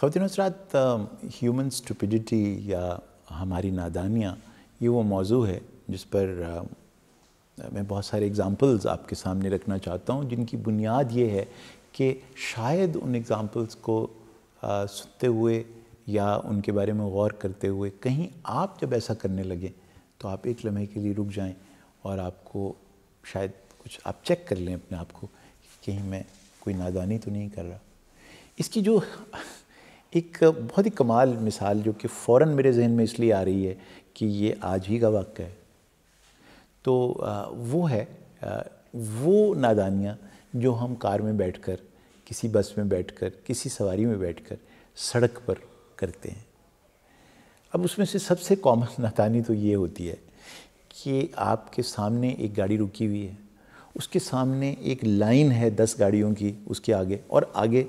खातिन हजरात human stupidity या हमारी नादानियाँ ये वो मौजू है जिस पर um, मैं बहुत सारे एग्ज़ाम्पल्स आपके सामने रखना चाहता हूँ जिनकी बुनियाद ये है कि शायद उन एग्ज़ाम्पल्स को uh, सुनते हुए या उनके बारे में गौर करते हुए कहीं आप जब ऐसा करने लगें तो आप एक लम्हे के लिए रुक जाएं और आपको शायद कुछ आप चेक कर लें अपने आप को कहीं मैं कोई नादानी तो नहीं कर रहा इसकी जो एक बहुत ही कमाल मिसाल जो कि फ़ौर मेरे जहन में इसलिए आ रही है कि ये आज ही का वाक़ है तो वो है वो नादानियाँ जो हम कार में बैठकर किसी बस में बैठकर किसी सवारी में बैठकर सड़क पर करते हैं अब उसमें से सबसे कॉमन नादानी तो ये होती है कि आपके सामने एक गाड़ी रुकी हुई है उसके सामने एक लाइन है दस गाड़ियों की उसके आगे और आगे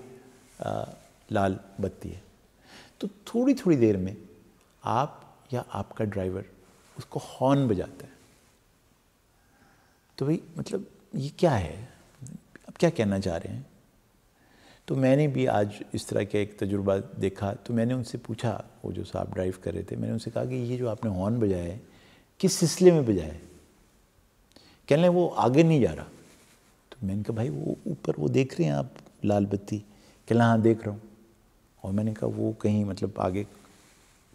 लाल बत्ती है तो थोड़ी थोड़ी देर में आप या आपका ड्राइवर उसको हॉर्न बजाता है तो भाई मतलब ये क्या है आप क्या कहना चाह रहे हैं तो मैंने भी आज इस तरह का एक तजुर्बा देखा तो मैंने उनसे पूछा वो जो साहब ड्राइव कर रहे थे मैंने उनसे कहा कि ये जो आपने हॉर्न बजाया है किस सिलसिले में बजाया है कहने लें वो आगे नहीं जा रहा तो मैंने कहा भाई वो ऊपर वो देख रहे हैं आप लाल बत्ती कहना हाँ देख रहा हूँ और मैंने कहा वो कहीं मतलब आगे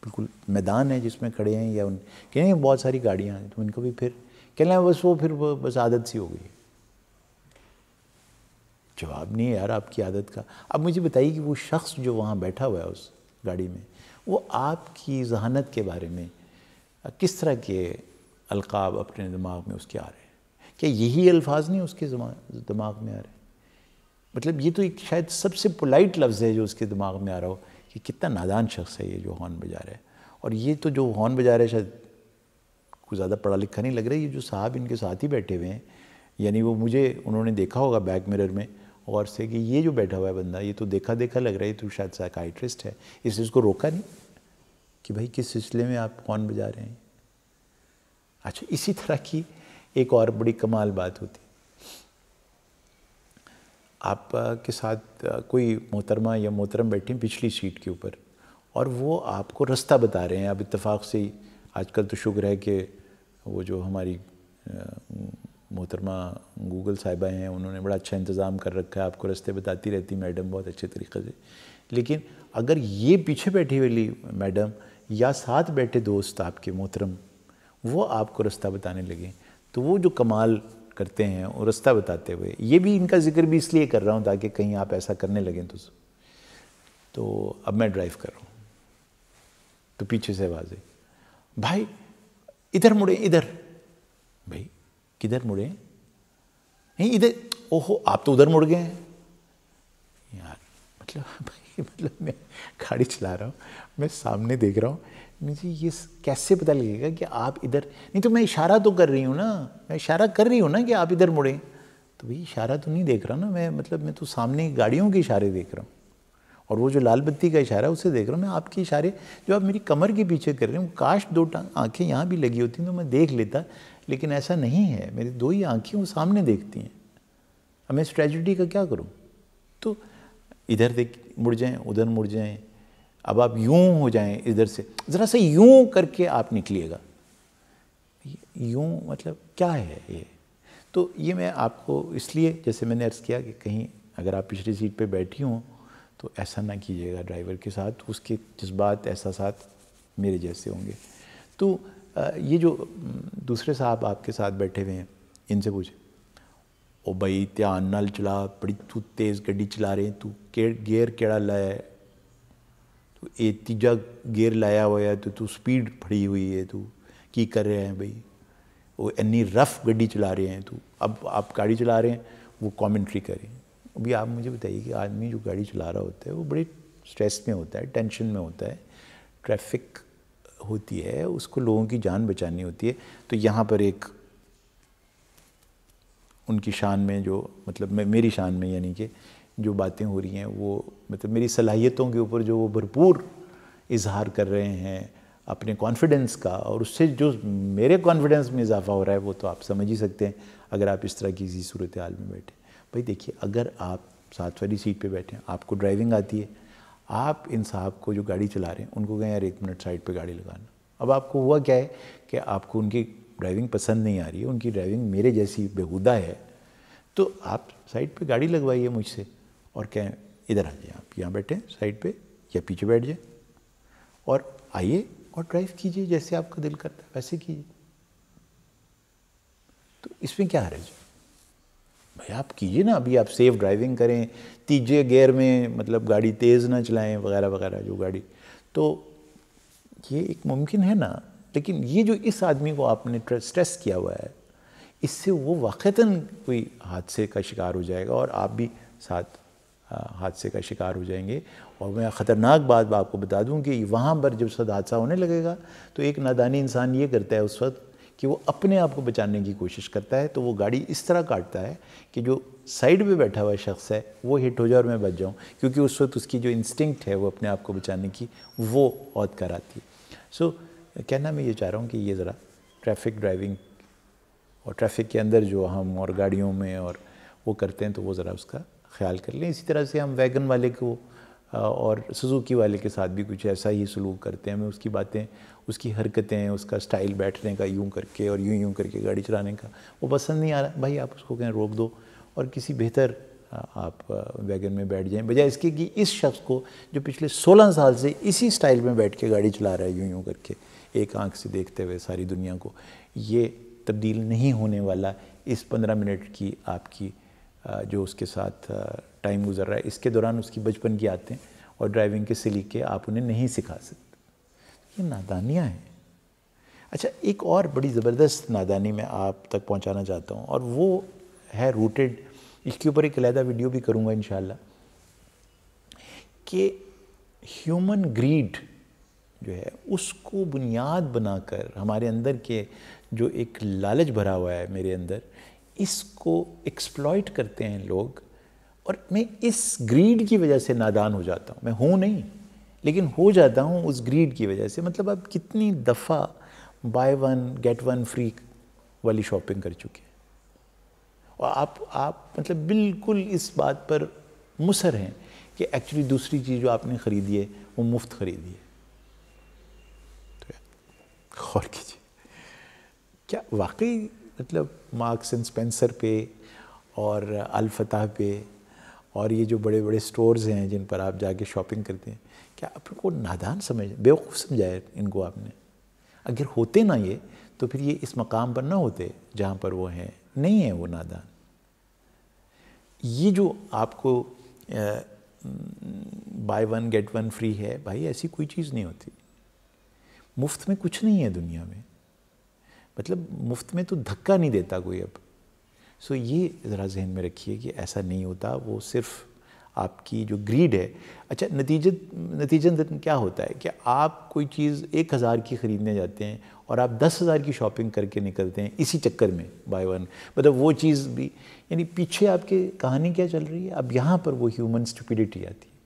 बिल्कुल मैदान है जिसमें खड़े हैं या उन रहे बहुत सारी गाड़ियाँ हैं तो उनको भी फिर कह रहे बस वो फिर वो बस आदत सी हो गई जवाब नहीं है यार आपकी आदत का अब मुझे बताइए कि वो शख्स जो वहाँ बैठा हुआ है उस गाड़ी में वो आपकी जहानत के बारे में किस तरह के अलकाब अपने दिमाग में उसके आ रहे हैं क्या यही अल्फाज नहीं उसके दिमाग में आ रहे मतलब ये तो एक शायद सबसे पोलाइट लफ्ज़ है जो उसके दिमाग में आ रहा हो कि कितना नादान शख्स है ये जो हॉर्न बजा रहा है और ये तो जो हॉर्न बजा रहा है शायद कुछ ज़्यादा पढ़ा लिखा नहीं लग रहा है ये जो साहब इनके साथ ही बैठे हुए हैं यानी वो मुझे उन्होंने देखा होगा बैक मिरर में और से कि ये जो बैठा हुआ है बंदा ये तो देखा देखा लग रहा है तो शायद साइकाइट्रिस्ट है इसलिए उसको रोका नहीं कि भाई किस सिलसिले में आप हॉर्न बजा रहे हैं अच्छा इसी तरह की एक और बड़ी कमाल बात होती है आप के साथ कोई मोहतरमा या मोहतरम बैठे हैं पिछली सीट के ऊपर और वो आपको रास्ता बता रहे हैं अब इतफाक़ से ही आजकल तो शुक्र है कि वो जो हमारी मोहतरमा गूगल साहिबा हैं उन्होंने बड़ा अच्छा इंतज़ाम कर रखा है आपको रास्ते बताती रहती मैडम बहुत अच्छे तरीके से लेकिन अगर ये पीछे बैठी वाली मैडम या साथ बैठे दोस्त आपके मोहतरम वो आपको रास्ता बताने लगे तो वो जो कमाल करते हैं और रास्ता बताते हुए ये भी इनका जिक्र भी इसलिए कर रहा हूँ ताकि कहीं आप ऐसा करने लगें तो तो अब मैं ड्राइव कर रहा हूँ तो पीछे से आवाज़ आई भाई इधर मुड़े इधर भाई किधर मुड़े नहीं इधर ओहो आप तो उधर मुड़ गए हैं यार मतलब भाई मतलब मैं गाड़ी चला रहा हूँ मैं सामने देख रहा हूँ मुझे ये कैसे पता लगेगा कि आप इधर नहीं तो मैं इशारा तो कर रही हूँ ना मैं इशारा कर रही हूँ ना कि आप इधर मुड़ें तो भाई इशारा तो नहीं देख रहा ना मैं मतलब मैं तो सामने गाड़ियों के इशारे देख रहा हूँ और वो जो लाल बत्ती का इशारा है उसे देख रहा हूँ मैं आपके इशारे जो आप मेरी कमर के पीछे कर रहे हो काश दो आँखें यहाँ भी लगी होती तो मैं देख लेता लेकिन ऐसा नहीं है मेरी दो ही आँखें वो सामने देखती हैं अब मैं इस ट्रेजिडी का क्या करूँ तो इधर देख मुड़ जाएं उधर मुड़ जाएं अब आप यूं हो जाएं इधर से ज़रा सा यूं करके आप निकलिएगा यूं मतलब क्या है ये तो ये मैं आपको इसलिए जैसे मैंने अर्ज़ किया कि कहीं अगर आप पिछली सीट पे बैठी हों तो ऐसा ना कीजिएगा ड्राइवर के साथ उसके जज्बात एहसास मेरे जैसे होंगे तो ये जो दूसरे साहब आपके साथ बैठे हुए हैं इनसे पूछें ध्यान नाल चला बड़ी तू तेज़ गड्डी चला रहे ਚਲਾ ਰਹੇ ਤੂੰ ਕਿਹੜ ਗੇਅਰ ਕਿਹੜਾ ਲਾਇਆ ਤੂੰ तीजा गेयर लाया हुआ है तो तू स्पीड फड़ी हुई है तू की कर रहे हैं भाई वो इन्नी रफ गड्डी चला रहे हैं तू अब आप गाड़ी चला रहे हैं वो कॉमेंट्री करें अभी आप मुझे बताइए कि आदमी जो गाड़ी चला रहा होता है वो बड़े स्ट्रेस में होता है टेंशन में होता है ट्रैफिक होती है उसको लोगों की जान बचानी होती है तो यहाँ पर एक उनकी शान में जो मतलब मेरी शान में यानी कि जो बातें हो रही हैं वो मतलब मेरी सलाहियतों के ऊपर जो वो भरपूर इजहार कर रहे हैं अपने कॉन्फिडेंस का और उससे जो मेरे कॉन्फिडेंस में इजाफा हो रहा है वो तो आप समझ ही सकते हैं अगर आप इस तरह की किसी सूरत हाल में बैठे भाई देखिए अगर आप सात वाली सीट पे बैठे हैं आपको ड्राइविंग आती है आप इन साहब को जो गाड़ी चला रहे हैं उनको कहें यार एक मिनट साइड पे गाड़ी लगाना अब आपको हुआ क्या है कि आपको उनकी ड्राइविंग पसंद नहीं आ रही है उनकी ड्राइविंग मेरे जैसी बेहुदा है तो आप साइड पे गाड़ी लगवाइए मुझसे और क्या इधर आ जाए आप यहाँ बैठे साइड पे या पीछे बैठ जाए और आइए और ड्राइव कीजिए जैसे आपका दिल करता है वैसे कीजिए तो इसमें क्या हरज है भाई आप कीजिए ना अभी आप सेफ ड्राइविंग करें तीजे गेयर में मतलब गाड़ी तेज़ ना चलाएं वगैरह वगैरह जो गाड़ी तो ये एक मुमकिन है ना लेकिन ये जो इस आदमी को आपने स्ट्रेस किया हुआ है इससे वो वाक़ता कोई हादसे का शिकार हो जाएगा और आप भी साथ हादसे का शिकार हो जाएंगे और मैं ख़तरनाक बात आपको बता दूं कि वहाँ पर जब सद हादसा होने लगेगा तो एक नादानी इंसान ये करता है उस वक्त कि वो अपने आप को बचाने की कोशिश करता है तो वो गाड़ी इस तरह काटता है कि जो साइड पे बैठा हुआ शख्स है वो हिट हो जाए और मैं बच जाऊँ क्योंकि उस वक्त उसकी जो इंस्टिंक्ट है वो अपने आप को बचाने की वो औद कराती है सो so, कहना मैं ये चाह रहा हूँ कि ये ज़रा ट्रैफिक ड्राइविंग और ट्रैफिक के अंदर जो हम और गाड़ियों में और वो करते हैं तो वो ज़रा उसका ख्याल कर लें इसी तरह से हम वैगन वाले को और सुजुकी वाले के साथ भी कुछ ऐसा ही सलूक करते हैं हमें उसकी बातें उसकी हरकतें उसका स्टाइल बैठने का यूं करके और यूं यूं करके गाड़ी चलाने का वो पसंद नहीं आ रहा भाई आप उसको कहें रोक दो और किसी बेहतर आप वैगन में बैठ जाएं बजाय इसके कि इस शख्स को जो पिछले 16 साल से इसी स्टाइल में बैठ के गाड़ी चला रहा है यूं यूं करके एक आंख से देखते हुए सारी दुनिया को ये तब्दील नहीं होने वाला इस 15 मिनट की आपकी जो उसके साथ टाइम गुजर रहा है इसके दौरान उसकी बचपन की आते हैं और ड्राइविंग के सलीके आप उन्हें नहीं सिखा सकते ये नादानियाँ हैं अच्छा एक और बड़ी ज़बरदस्त नादानी मैं आप तक पहुंचाना चाहता हूं और वो है रूटेड इसके ऊपर एक अलहदा वीडियो भी करूँगा इन कि ह्यूमन ग्रीड जो है उसको बुनियाद बनाकर हमारे अंदर के जो एक लालच भरा हुआ है मेरे अंदर इसको एक्सप्लॉयट करते हैं लोग और मैं इस ग्रीड की वजह से नादान हो जाता हूँ मैं हूँ नहीं लेकिन हो जाता हूँ उस ग्रीड की वजह से मतलब आप कितनी दफ़ा buy one get one free वाली शॉपिंग कर चुके हैं और आप आप मतलब बिल्कुल इस बात पर मुसर हैं कि एक्चुअली दूसरी चीज़ जो आपने ख़रीदी है वो मुफ्त ख़रीदी है तो गौर कीजिए क्या वाकई मतलब मार्क्स एंड स्पेंसर पे और अलफताह पे और ये जो बड़े बड़े स्टोर्स हैं जिन पर आप जाके शॉपिंग करते हैं क्या अपने को नादान समझ बेवकूफ़ समझाए इनको आपने अगर होते ना ये तो फिर ये इस मकाम पर ना होते जहाँ पर वो हैं नहीं है वो नादान ये जो आपको buy one get one free है भाई ऐसी कोई चीज़ नहीं होती मुफ्त में कुछ नहीं है दुनिया में मतलब मुफ्त में तो धक्का नहीं देता कोई अब सो ये ज़रा जहन में रखिए कि ऐसा नहीं होता वो सिर्फ़ आपकी जो ग्रीड है अच्छा नतीजे नतीजन क्या होता है कि आप कोई चीज़ एक हज़ार की ख़रीदने जाते हैं और आप दस हज़ार की शॉपिंग करके निकलते हैं इसी चक्कर में बाय वन मतलब वो चीज़ भी यानी पीछे आपकी कहानी क्या चल रही है अब यहाँ पर वो ह्यूमन स्टूपिडिटी आती है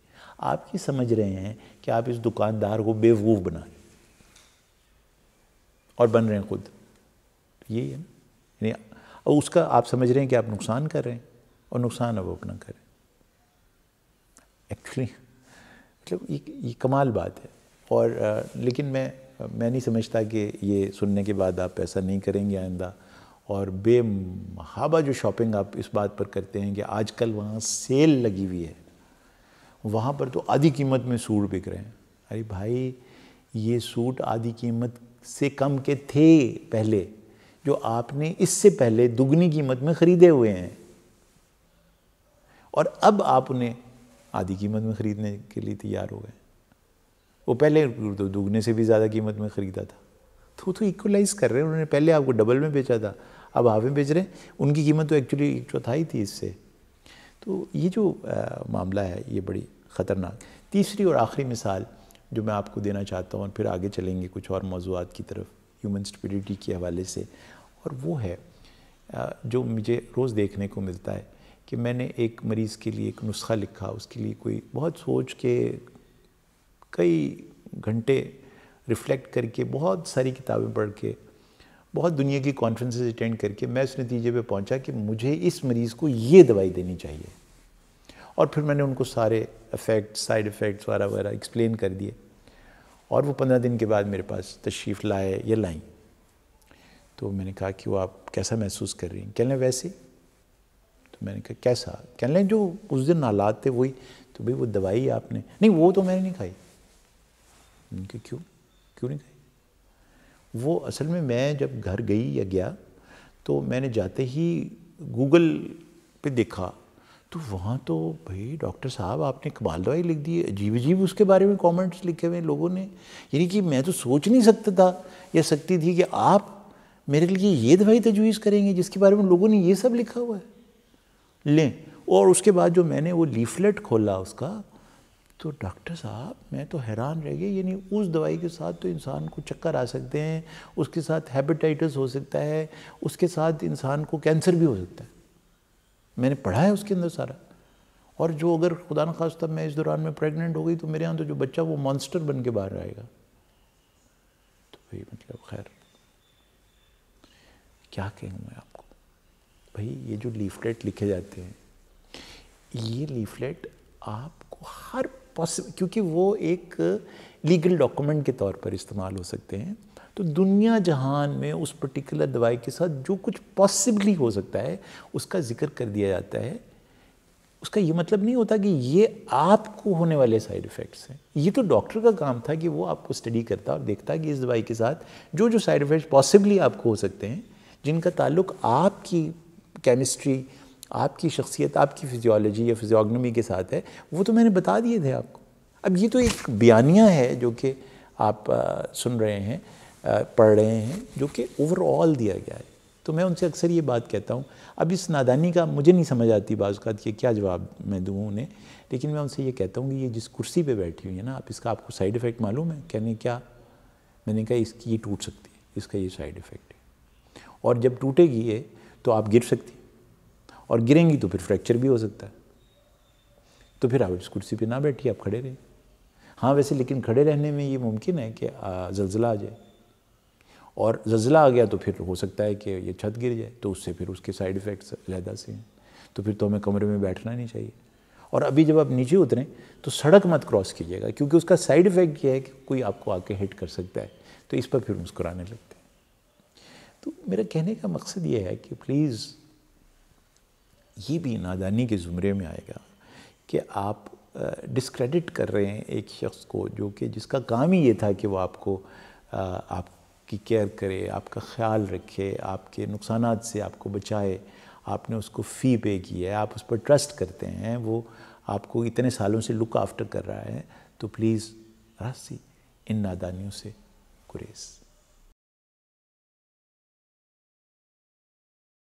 आप ये समझ रहे हैं कि आप इस दुकानदार को बेवकूफ़ बना रहे और बन रहे हैं खुद यही है ना यानी उसका आप समझ रहे हैं कि आप नुकसान कर रहे हैं और नुकसान अब अपना करें एक्चुअली मतलब ये ये कमाल बात है और आ, लेकिन मैं मैं नहीं समझता कि ये सुनने के बाद आप ऐसा नहीं करेंगे आइंदा और बेमहाबा जो शॉपिंग आप इस बात पर करते हैं कि आजकल वहाँ सेल लगी हुई है वहाँ पर तो आधी कीमत में सूट बिक रहे हैं अरे भाई ये सूट आधी कीमत से कम के थे पहले जो आपने इससे पहले दुगनी कीमत में ख़रीदे हुए हैं और अब आपने आधी कीमत में ख़रीदने के लिए तैयार हो गए वो पहले दुगने से भी ज़्यादा कीमत में ख़रीदा था तो तो इक्वलाइज कर रहे हैं उन्होंने पहले आपको डबल में बेचा था अब हाफ में बेच रहे हैं उनकी कीमत तो एक्चुअली एक चौथाई थी इससे तो ये जो आ, मामला है ये बड़ी ख़तरनाक तीसरी और आखिरी मिसाल जो मैं आपको देना चाहता हूँ और फिर आगे चलेंगे कुछ और मौजूद की तरफ ह्यूमन स्टेबिलिटी के हवाले से और वो है जो मुझे रोज़ देखने को मिलता है कि मैंने एक मरीज़ के लिए एक नुस्खा लिखा उसके लिए कोई बहुत सोच के कई घंटे रिफ्लेक्ट करके बहुत सारी किताबें पढ़ के बहुत दुनिया की कॉन्फ्रेंसेज अटेंड करके मैं उस नतीजे पे पहुंचा कि मुझे इस मरीज़ को ये दवाई देनी चाहिए और फिर मैंने उनको सारे इफ़ेक्ट साइड इफ़ेक्ट्स वगैरह वगैरह एक्सप्लेन कर दिए और वो पंद्रह दिन के बाद मेरे पास तशरीफ़ लाए या लाई तो मैंने कहा कि वो आप कैसा महसूस कर रही हैं कहने वैसे तो मैंने कहा कैसा कहने लें जो उस दिन हालात थे वही तो भाई वो दवाई आपने नहीं वो तो मैंने नहीं खाई उनके क्यों क्यों नहीं खाई वो असल में मैं जब घर गई या गया तो मैंने जाते ही गूगल पे देखा तो वहाँ तो भाई डॉक्टर साहब आपने कमाल दवाई लिख दी अजीब अजीब उसके बारे में कमेंट्स लिखे हुए हैं लोगों ने यानी कि मैं तो सोच नहीं सकता था या सकती थी कि आप मेरे लिए ये दवाई तजवीज़ करेंगे जिसके बारे में लोगों ने ये सब लिखा हुआ है लें और उसके बाद जो मैंने वो लीफलेट खोला उसका तो डॉक्टर साहब मैं तो हैरान रह गया यानी उस दवाई के साथ तो इंसान को चक्कर आ सकते हैं उसके साथ हेपेटाइटिस हो सकता है उसके साथ इंसान को कैंसर भी हो सकता है मैंने पढ़ा है उसके अंदर सारा और जो अगर खुदा न खास्ता मैं इस दौरान में प्रेग्नेंट हो गई तो मेरे यहाँ तो जो बच्चा वो मॉन्स्टर बन के बाहर आएगा तो भाई मतलब खैर क्या कहूँ मैं आपको भाई ये जो लीफलेट लिखे जाते हैं ये लीफलेट आपको हर पॉसिबल क्योंकि वो एक लीगल डॉक्यूमेंट के तौर पर इस्तेमाल हो सकते हैं तो दुनिया जहान में उस पर्टिकुलर दवाई के साथ जो कुछ पॉसिबली हो सकता है उसका जिक्र कर दिया जाता है उसका ये मतलब नहीं होता कि ये आपको होने वाले साइड इफ़ेक्ट्स हैं ये तो डॉक्टर का काम था कि वो आपको स्टडी करता और देखता कि इस दवाई के साथ जो जो साइड इफ़ेक्ट्स पॉसिबली आपको हो सकते हैं जिनका ताल्लुक आपकी केमिस्ट्री आपकी शख्सियत आपकी फिजियोलॉजी या फिजियोगनमी के साथ है वो तो मैंने बता दिए थे आपको अब ये तो एक बयानिया है जो कि आप आ, सुन रहे हैं आ, पढ़ रहे हैं जो कि ओवरऑल दिया गया है तो मैं उनसे अक्सर ये बात कहता हूँ अब इस नादानी का मुझे नहीं समझ आती बाज़ात कि क्या जवाब मैं दूँ उन्हें लेकिन मैं उनसे ये कहता हूँ कि ये जिस कुर्सी पे बैठी हुई है ना आप इसका आपको साइड इफ़ेक्ट मालूम है कहने क्या मैंने कहा इसकी ये टूट सकती है इसका ये साइड इफ़ेक्ट है और जब टूटेगी ये तो आप गिर सकती और गिरेंगी तो फिर फ्रैक्चर भी हो सकता है तो फिर आप इस कुर्सी पे ना बैठिए आप खड़े रहें हाँ वैसे लेकिन खड़े रहने में ये मुमकिन है कि जलजिला आ जाए और जलजिला आ गया तो फिर हो सकता है कि ये छत गिर जाए तो उससे फिर उसके साइड इफ़ेक्ट्स लहदा से हैं तो फिर तो हमें कमरे में बैठना नहीं चाहिए और अभी जब आप नीचे उतरें तो सड़क मत क्रॉस कीजिएगा क्योंकि उसका साइड इफ़ेक्ट यह है कि कोई आपको आके हिट कर सकता है तो इस पर फिर मुस्कुराने लगते हैं तो मेरा कहने का मकसद ये है कि प्लीज़ ये भी नादानी के ज़ुमरे में आएगा कि आप डिसक्रेडिट कर रहे हैं एक शख्स को जो कि जिसका काम ही ये था कि वो आपको आपकी केयर करे आपका ख्याल रखे आपके नुकसान से आपको बचाए आपने उसको फ़ी पे की है आप उस पर ट्रस्ट करते हैं वो आपको इतने सालों से लुक आफ्टर कर रहा है तो प्लीज़ रास्ती इन नादानियों से गुरेज़